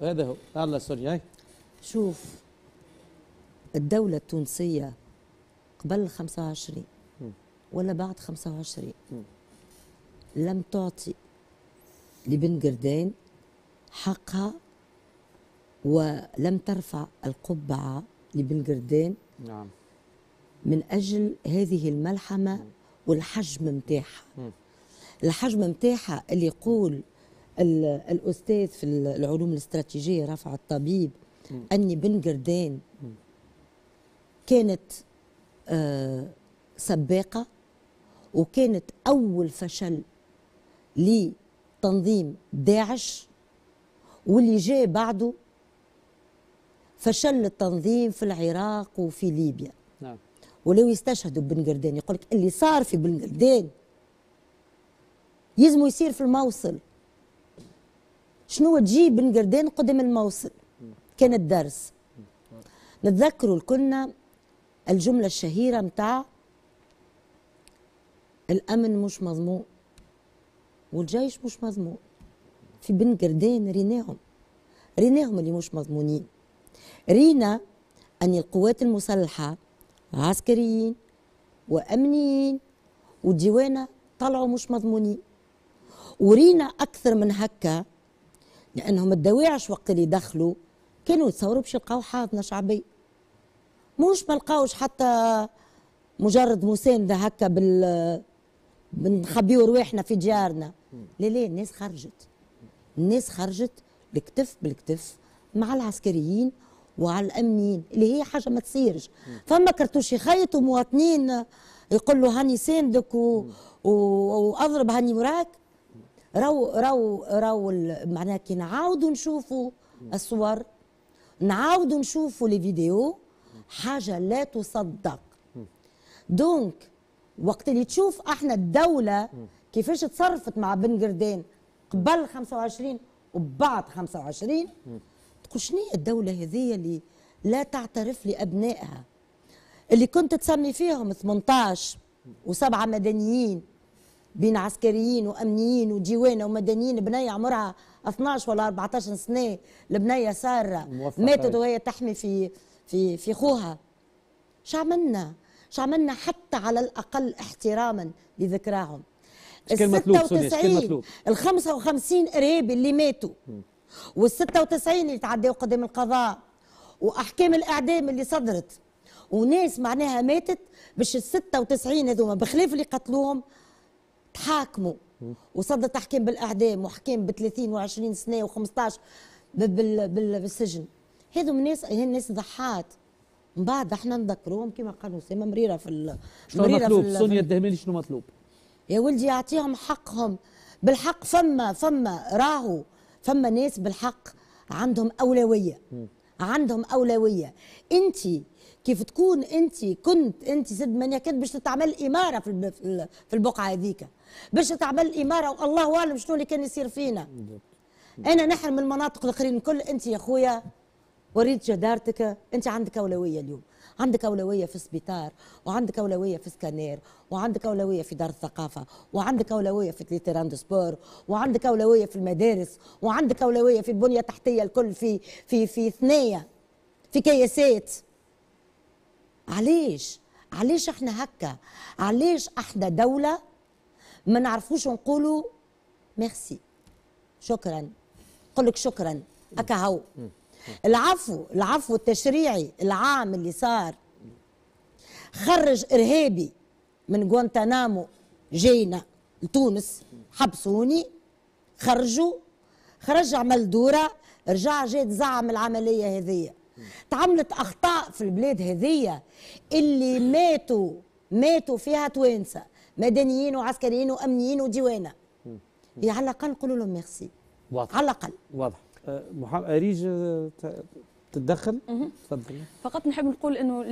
هذا هو تعال سوريا شوف الدولة التونسية قبل 25 ولا بعد 25 لم تعطي لبن قردين حقها ولم ترفع القبعة لبن قردين نعم من أجل هذه الملحمة والحجم متاعها الحجم متاعها اللي يقول الاستاذ في العلوم الاستراتيجيه رفع الطبيب اني بن قردان كانت آه سباقه وكانت اول فشل لتنظيم داعش واللي جاء بعده فشل التنظيم في العراق وفي ليبيا نعم. ولو يستشهدوا بن قردان يقول لك اللي صار في بن قردان يزمو يصير في الموصل شنو تجيب بن قردين قدم الموصل كان الدرس نتذكروا كنا الجملة الشهيرة متاع الأمن مش مضمون والجيش مش مضمون في بن قردين ريناهم ريناهم اللي مش مضمونين رينا أن القوات المسلحة عسكريين وأمنيين وديوانة طلعوا مش مضمونين ورينا أكثر من هكا لانهم الدواعش وقت اللي دخلوا كانوا يتصوروا باش يلقاو حاضنه شعبيه مش ما لقاوش حتى مجرد مسانده هكا بال بنخبيو رواحنا في ديارنا لا لا الناس خرجت الناس خرجت الكتف بالكتف مع العسكريين وعلى الامنيين اللي هي حاجه ما تصيرش فما كرتوش يخيط ومواطنين يقول له هاني ساندك و... و... واضرب هاني وراك رو رو رو معناها كي نعاودوا نشوفوا الصور نعاودوا نشوفوا لي فيديو حاجه لا تصدق دونك وقت اللي تشوف احنا الدوله كيفاش تصرفت مع بن قردان قبل 25 وبعد 25 تقول شنو هي الدوله هذه اللي لا تعترف لابنائها اللي كنت تسمي فيهم 18 وسبعه مدنيين بين عسكريين وامنيين وديوانه ومدنيين بنيه عمرها 12 ولا 14 سنه البنيه ساره ماتت وهي تحمي في في في خوها شو عملنا؟ شو عملنا حتى على الاقل احتراما لذكراهم؟ ال 96 ال 55 ارهابي اللي ماتوا وال 96 اللي تعداوا قدام القضاء واحكام الاعدام اللي صدرت وناس معناها ماتت باش ال 96 هذوما بخلاف اللي قتلوهم تحاكموا وصد تحكيم بالاعدام وحكيم ب 30 و20 سنه و15 بالسجن هذو الناس الناس ضحات من بعد احنا نذكروهم كما قالوا اسامه مريره في شنو مطلوب سونيا الدهماني شنو مطلوب؟ يا ولدي يعطيهم حقهم بالحق فما فما راهو فما ناس بالحق عندهم اولويه م. عندهم اولويه انت كيف تكون انت كنت انت سد يكد باش تعمل اماره في في البقعه هذيك باش تعمل اماره والله اعلم شنو اللي كان يصير فينا انا نحرم المناطق الاخرين الكل انت يا خويا وريت جدارتك انت عندك اولويه اليوم عندك اولويه في سبيطار وعندك اولويه في سكانير وعندك اولويه في دار الثقافه وعندك اولويه في تيران سبور وعندك اولويه في المدارس وعندك اولويه في البنيه التحتيه الكل في في في ثنيه في كياسات علاش علاش احنا هكا علاش احنا دوله ما نعرفوش نقولوا ميرسي شكرا نقول لك شكرا هكا هو العفو العفو التشريعي العام اللي صار خرج ارهابي من غوانتنامو جينا لتونس حبسوني خرجوا خرج عمل دوره رجع جيت زعم العمليه هذية تعملت اخطاء في البلاد هذية اللي ماتوا ماتوا فيها توانسه مدنيين وعسكريين وامنيين وديوانه يعني على الاقل قولوا لهم ميرسي على الاقل واضح محمد اريج آه، تتدخل تفضل فقط نحب نقول انه